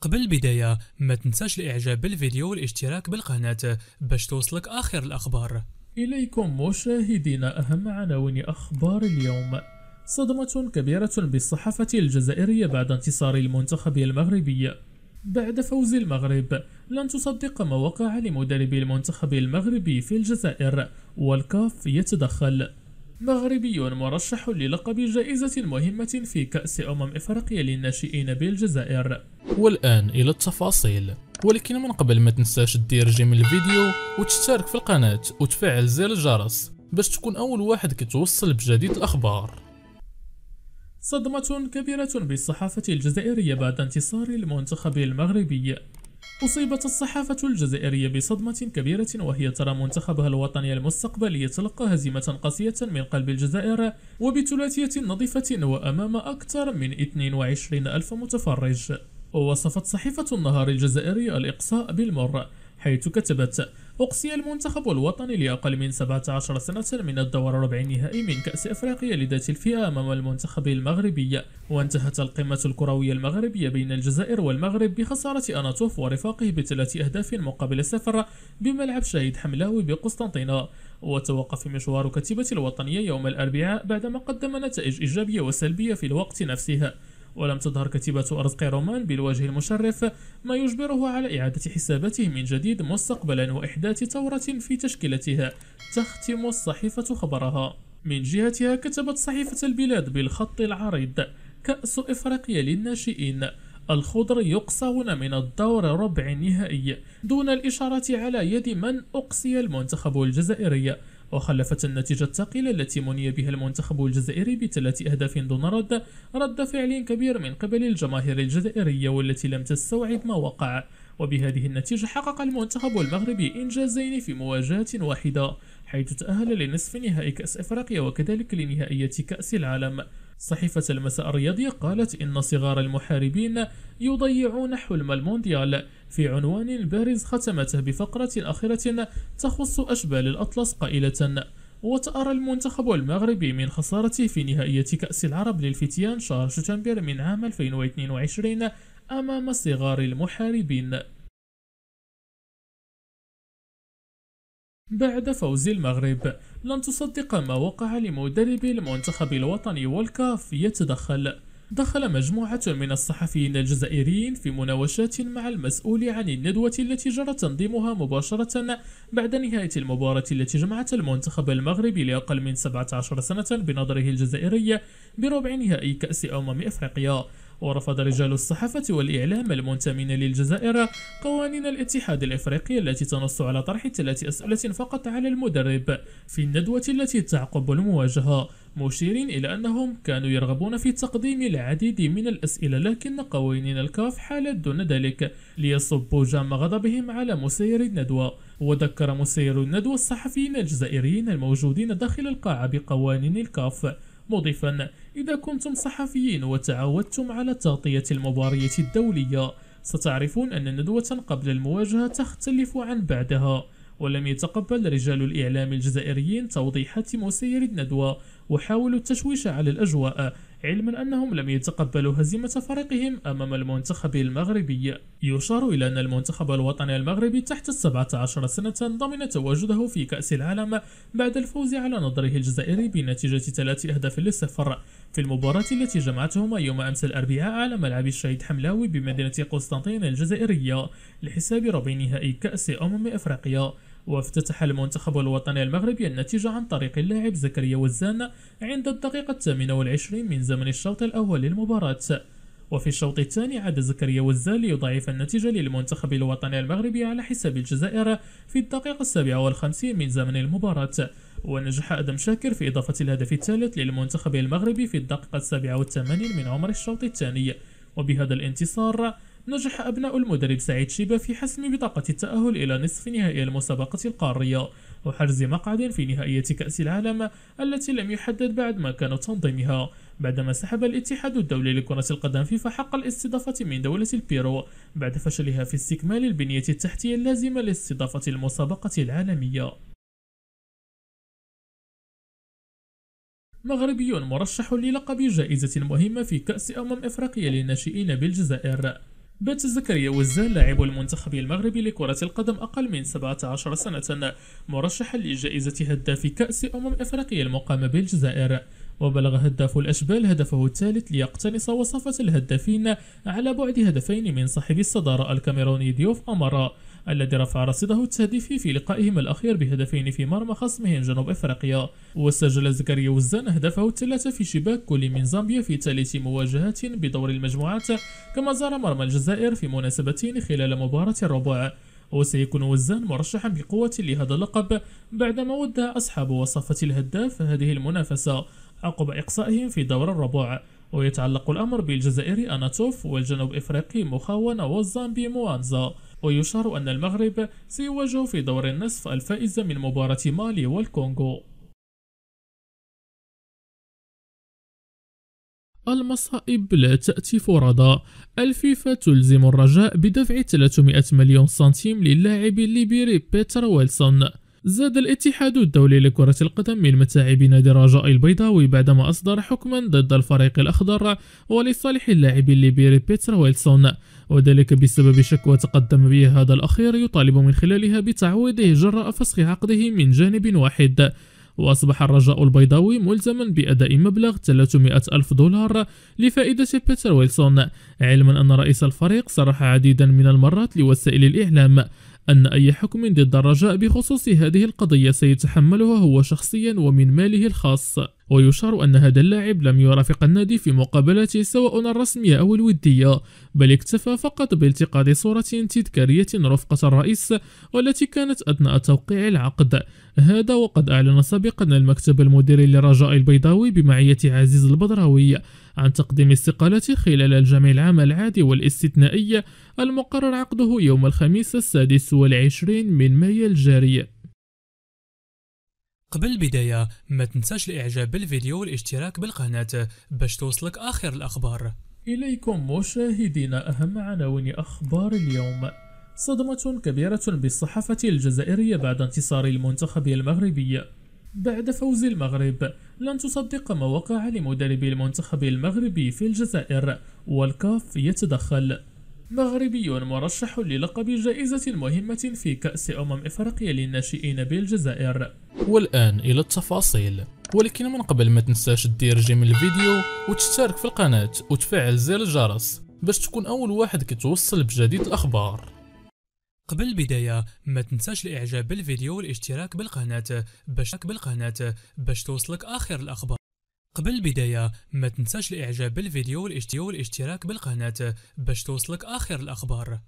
قبل البداية ما تنساش الاعجاب بالفيديو والاشتراك بالقناة باش توصلك اخر الاخبار اليكم مشاهدينا اهم عناوين اخبار اليوم صدمة كبيرة بالصحافة الجزائرية بعد انتصار المنتخب المغربي بعد فوز المغرب لن تصدق ما وقع لمدرب المنتخب المغربي في الجزائر والكاف يتدخل مغربي مرشح للقب جائزة مهمة في كأس أمم إفريقيا للناشئين بالجزائر والآن إلى التفاصيل ولكن من قبل ما تنساش تدير جيم الفيديو وتشترك في القناة وتفعل زر الجرس باش تكون أول واحد كتوصل بجديد الأخبار صدمة كبيرة بالصحافة الجزائرية بعد انتصار المنتخب المغربي أصيبت الصحافة الجزائرية بصدمة كبيرة وهي ترى منتخبها الوطني المستقبلي يتلقى هزيمة قاسية من قلب الجزائر وبثلاثية نظيفة وأمام أكثر من 22 ألف متفرج وصفت صحيفة النهار الجزائري الإقصاء بالمر حيث كتبت أقصي المنتخب الوطني لأقل من 17 سنة من الدور ربع النهائي من كأس أفريقيا لذات الفئة أمام المنتخب المغربي وانتهت القمة الكروية المغربية بين الجزائر والمغرب بخسارة أناتوف ورفاقه بثلاث أهداف مقابل صفر بملعب شهيد حملاوي بقسطنطينة وتوقف مشوار كتيبة الوطنية يوم الأربعاء بعدما قدم نتائج إيجابية وسلبية في الوقت نفسه ولم تظهر كتيبة أرزقي رومان بالوجه المشرف ما يجبره على إعادة حساباته من جديد مستقبلا وإحداث ثورة في تشكيلتها تختم الصحيفة خبرها من جهتها كتبت صحيفة البلاد بالخط العريض كأس إفريقيا للناشئين الخضر يقصون من الدور ربع النهائي دون الإشارة على يد من أقصي المنتخب الجزائري وخلفت النتيجة الثقيلة التي مني بها المنتخب الجزائري بثلاث أهداف دون رد رد فعل كبير من قبل الجماهير الجزائرية والتي لم تستوعب ما وقع وبهذه النتيجة حقق المنتخب المغربي إنجازين في مواجهة واحدة حيث تأهل لنصف نهائي كأس إفريقيا وكذلك لنهائية كأس العالم صحيفة المساء الرياضية قالت إن صغار المحاربين يضيعون حلم المونديال في عنوان بارز ختمته بفقرة أخيرة تخص أشبال الأطلس قائلة وتأرى المنتخب المغربي من خسارته في نهائية كأس العرب للفتيان شهر شتنبر من عام 2022 أمام صغار المحاربين بعد فوز المغرب لن تصدق ما وقع لمدرب المنتخب الوطني والكاف يتدخل دخل مجموعة من الصحفيين الجزائريين في مناوشات مع المسؤول عن الندوة التي جرى تنظيمها مباشرة بعد نهاية المباراة التي جمعت المنتخب المغربي لأقل من 17 سنة بنظره الجزائري بربع نهائي كأس أمم أفريقيا ورفض رجال الصحافة والإعلام المنتمين للجزائر قوانين الاتحاد الإفريقي التي تنص على طرح ثلاث أسئلة فقط على المدرب في الندوة التي تعقب المواجهة مشيرين إلى أنهم كانوا يرغبون في تقديم العديد من الأسئلة لكن قوانين الكاف حالت دون ذلك ليصبوا جام غضبهم على مسير الندوة وذكر مسير الندوة الصحفيين الجزائريين الموجودين داخل القاعة بقوانين الكاف مضيفا إذا كنتم صحفيين وتعودتم على تغطية المبارية الدولية ستعرفون أن ندوة قبل المواجهة تختلف عن بعدها ولم يتقبل رجال الإعلام الجزائريين توضيحات مسير الندوة وحاولوا التشويش على الأجواء علما أنهم لم يتقبلوا هزيمة فريقهم أمام المنتخب المغربي يشار إلى أن المنتخب الوطني المغربي تحت 17 سنة ضمن تواجده في كأس العالم بعد الفوز على نظره الجزائري بنتيجة ثلاث أهداف لصفر في المباراة التي جمعتهما يوم أمس الأربعاء على ملعب الشهيد حملاوي بمدينة قسطنطين الجزائرية لحساب ربع نهائي كأس أمم أفريقيا وافتتح المنتخب الوطني المغربي النتيجة عن طريق اللاعب زكريا وزان عند الدقيقة الثامنة والعشرين من زمن الشوط الأول للمباراة وفي الشوط الثاني عاد زكريا وزان ليضاعف النتيجة للمنتخب الوطني المغربي على حساب الجزائر في الدقيقة السابعة والخمسين من زمن المباراة ونجح أدم شاكر في إضافة الهدف الثالث للمنتخب المغربي في الدقيقة السابعة والثمانين من عمر الشوط الثاني وبهذا الانتصار نجح أبناء المدرب سعيد شيبة في حسم بطاقة التأهل إلى نصف نهائي المسابقة القارية وحرز مقعد في نهائية كأس العالم التي لم يحدد بعد مكان تنظيمها بعدما سحب الاتحاد الدولي لكرة القدم فيفا حق الاستضافة من دولة البيرو بعد فشلها في استكمال البنية التحتية اللازمة لاستضافة المسابقة العالمية مغربي مرشح للقب جائزة مهمة في كأس أمم إفريقيا للناشئين بالجزائر بات زكريا وزان لاعب المنتخب المغربي لكرة القدم أقل من 17 سنة مرشحا لجائزة هداف كأس أمم إفريقيا المقامة بالجزائر وبلغ هداف الأشبال هدفه الثالث ليقتنص وصفة الهدافين على بعد هدفين من صاحب الصدارة الكاميروني ديوف أمارا الذي رفع رصيده التهديفي في لقائهم الأخير بهدفين في مرمى خصمهم جنوب إفريقيا وسجل زكريا وزان هدفه الثلاثة في شباك كل من زامبيا في ثلاث مواجهات بدور المجموعات كما زار مرمى الجزائر في مناسبتين خلال مباراة الربع وسيكون وزان مرشحا بقوة لهذا اللقب بعدما ودع أصحاب وصفة الهداف هذه المنافسة عقب إقصائهم في دور الربع ويتعلق الأمر بالجزائري أناتوف والجنوب إفريقي مخاونة والزامبي موانزا ويشار أن المغرب سيواجه في دور النصف الفائز من مباراة مالي والكونغو المصائب لا تأتي فرضا الفيفا تلزم الرجاء بدفع 300 مليون سنتيم للاعب الليبيري بيتر ويلسون زاد الاتحاد الدولي لكرة القدم من متاعب نادي الرجاء البيضاوي بعدما أصدر حكما ضد الفريق الأخضر ولصالح اللاعب الليبيري بيتر ويلسون وذلك بسبب شكوى تقدم به هذا الأخير يطالب من خلالها بتعويضه جراء فسخ عقده من جانب واحد وأصبح الرجاء البيضاوي ملزما بأداء مبلغ 300 ألف دولار لفائدة بيتر ويلسون علما أن رئيس الفريق صرح عديدا من المرات لوسائل الإعلام أن أي حكم ضد الرجاء بخصوص هذه القضية سيتحمله هو شخصيا ومن ماله الخاص ويشار أن هذا اللاعب لم يرافق النادي في مقابلاته سواء الرسمية أو الودية بل اكتفى فقط بالتقاط صورة تذكارية رفقة الرئيس والتي كانت أثناء توقيع العقد هذا وقد أعلن سابقا المكتب المديري للرجاء البيضاوي بمعية عزيز البدراوي عن تقديم استقالته خلال الجمع العام العادي والاستثنائي المقرر عقده يوم الخميس السادس والعشرين من مايو الجاري قبل البداية ما تنساش الاعجاب بالفيديو والاشتراك بالقناة باش توصلك اخر الاخبار اليكم مشاهدينا اهم عناوين اخبار اليوم صدمة كبيرة بالصحافة الجزائرية بعد انتصار المنتخب المغربي بعد فوز المغرب لن تصدق ما وقع لمدرب المنتخب المغربي في الجزائر والكاف يتدخل مغربي مرشح للقب جائزة مهمة في كأس أمم إفريقيا للناشئين بالجزائر والآن إلى التفاصيل ولكن من قبل ما تنساش دير جيم الفيديو وتشترك في القناة وتفعل زر الجرس باش تكون أول واحد كتوصل بجديد الأخبار قبل البداية ما تنساش الإعجاب بالفيديو والاشتراك بالقناة باش بالقناة باش توصلك آخر الأخبار قبل البداية ما تنساش الاعجاب بالفيديو والاشتراك بالقناة باش توصلك اخر الاخبار